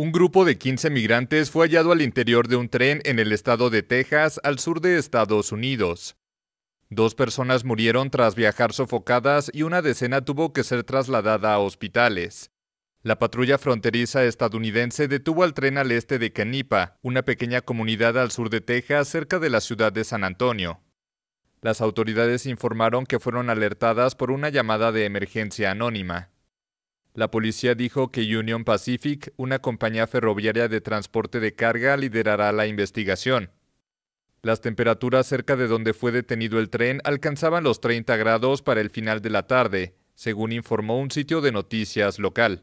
Un grupo de 15 migrantes fue hallado al interior de un tren en el estado de Texas, al sur de Estados Unidos. Dos personas murieron tras viajar sofocadas y una decena tuvo que ser trasladada a hospitales. La patrulla fronteriza estadounidense detuvo al tren al este de Canipa, una pequeña comunidad al sur de Texas cerca de la ciudad de San Antonio. Las autoridades informaron que fueron alertadas por una llamada de emergencia anónima. La policía dijo que Union Pacific, una compañía ferroviaria de transporte de carga, liderará la investigación. Las temperaturas cerca de donde fue detenido el tren alcanzaban los 30 grados para el final de la tarde, según informó un sitio de noticias local.